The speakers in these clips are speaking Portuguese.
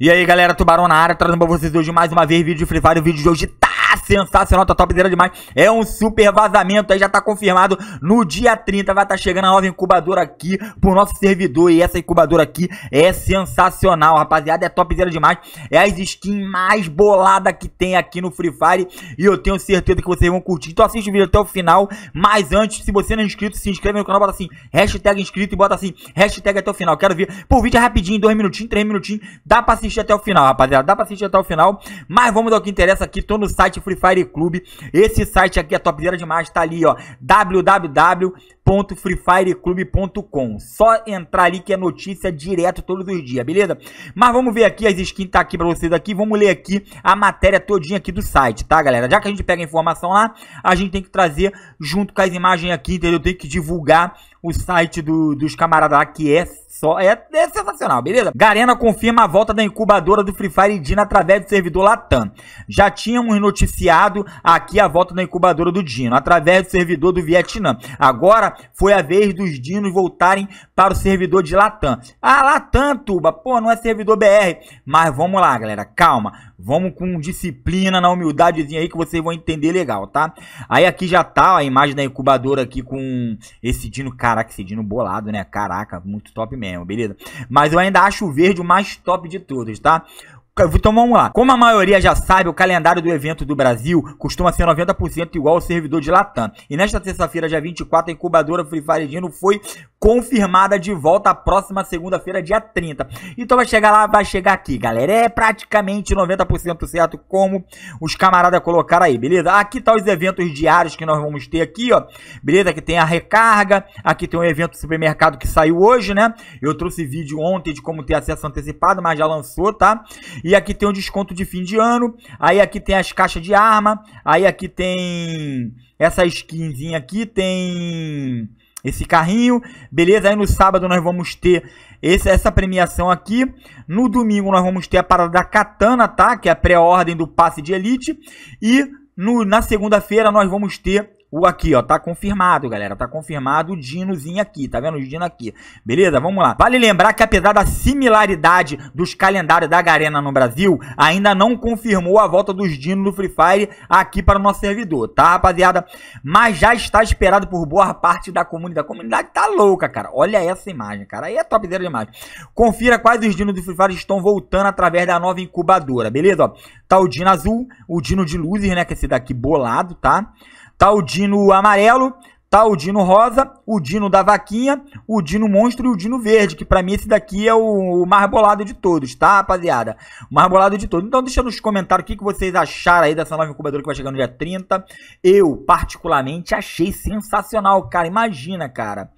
E aí galera, Tubarão na área, trazendo pra vocês hoje mais uma vez vídeo de Free Fire, o vídeo de hoje sensacional, tá topzera demais. É um super vazamento aí, já tá confirmado no dia 30. Vai estar tá chegando a nova incubadora aqui pro nosso servidor. E essa incubadora aqui é sensacional, rapaziada. É topzera demais. É as skins mais bolada que tem aqui no Free Fire. E eu tenho certeza que vocês vão curtir. Então assiste o vídeo até o final. Mas antes, se você não é inscrito, se inscreve no canal, bota assim, hashtag inscrito e bota assim, hashtag até o final. Quero ver. Pô, o vídeo é rapidinho, dois minutinhos, três minutinhos. Dá pra assistir até o final, rapaziada. Dá pra assistir até o final. Mas vamos ao que interessa aqui. Tô no site Free Fire Club. Esse site aqui é topzera demais, tá ali, ó, www.freefireclub.com. Só entrar ali que é notícia direto todos os dias, beleza? Mas vamos ver aqui as skins tá aqui para vocês aqui, vamos ler aqui a matéria todinha aqui do site, tá, galera? Já que a gente pega a informação lá, a gente tem que trazer junto com as imagens aqui, entendeu? Tem que divulgar o site do, dos camaradas lá, que é só é, é sensacional, beleza? Garena confirma a volta da incubadora do Free Fire Dino através do servidor Latam. Já tínhamos noticiado aqui a volta da incubadora do Dino, através do servidor do Vietnã. Agora foi a vez dos Dinos voltarem para o servidor de Latam. Ah, Latam, Tuba, pô, não é servidor BR. Mas vamos lá, galera, calma. Vamos com disciplina, na humildadezinha aí que vocês vão entender legal, tá? Aí aqui já tá ó, a imagem da incubadora aqui com esse Dino, caraca, esse Dino bolado, né? Caraca, muito top mesmo, beleza? Mas eu ainda acho o verde o mais top de todos, tá? Então vamos lá. Como a maioria já sabe, o calendário do evento do Brasil costuma ser 90% igual ao servidor de Latam. E nesta terça-feira, dia 24, a incubadora Free Fire Dino foi confirmada de volta à próxima segunda-feira, dia 30. Então vai chegar lá, vai chegar aqui, galera. É praticamente 90% certo como os camaradas colocaram aí, beleza? Aqui tá os eventos diários que nós vamos ter aqui, ó. Beleza? Aqui tem a recarga, aqui tem um evento supermercado que saiu hoje, né? Eu trouxe vídeo ontem de como ter acesso antecipado, mas já lançou, tá? E e aqui tem o desconto de fim de ano. Aí aqui tem as caixas de arma. Aí aqui tem essa skinzinha aqui. Tem esse carrinho. Beleza? Aí no sábado nós vamos ter esse, essa premiação aqui. No domingo nós vamos ter a parada da Katana, tá? Que é a pré-ordem do passe de elite. E no, na segunda-feira nós vamos ter o aqui, ó, tá confirmado, galera. Tá confirmado o Dinozinho aqui, tá vendo? O Dino aqui. Beleza? Vamos lá. Vale lembrar que apesar da similaridade dos calendários da Garena no Brasil, ainda não confirmou a volta dos Dinos do Free Fire aqui para o nosso servidor, tá, rapaziada? Mas já está esperado por boa parte da comunidade. A comunidade tá louca, cara. Olha essa imagem, cara. Aí é top de demais. Confira quais os Dinos do Free Fire estão voltando através da nova incubadora, beleza? Ó, tá o Dino azul, o Dino de luzes, né? Que é esse daqui bolado, tá? Taldino Amarelo, Tá o Dino Rosa, o Dino da Vaquinha, o Dino Monstro e o Dino Verde, que para mim esse daqui é o, o mais bolado de todos, tá, rapaziada? O mais bolado de todos. Então deixa nos comentários o que, que vocês acharam aí dessa nova incubadora que vai chegar no dia 30. Eu, particularmente, achei sensacional, cara. Imagina, cara.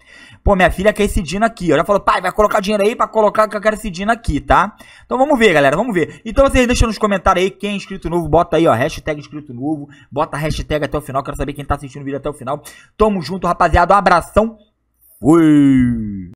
Pô, minha filha quer esse Dino aqui, ó. Já falou, pai, vai colocar dinheiro aí pra colocar que eu quero esse Dino aqui, tá? Então vamos ver, galera, vamos ver. Então vocês deixam nos comentários aí quem é inscrito novo, bota aí, ó, hashtag inscrito novo, bota hashtag até o final, quero saber quem tá assistindo o vídeo até o final. Tamo junto, rapaziada. Um abração. Fui!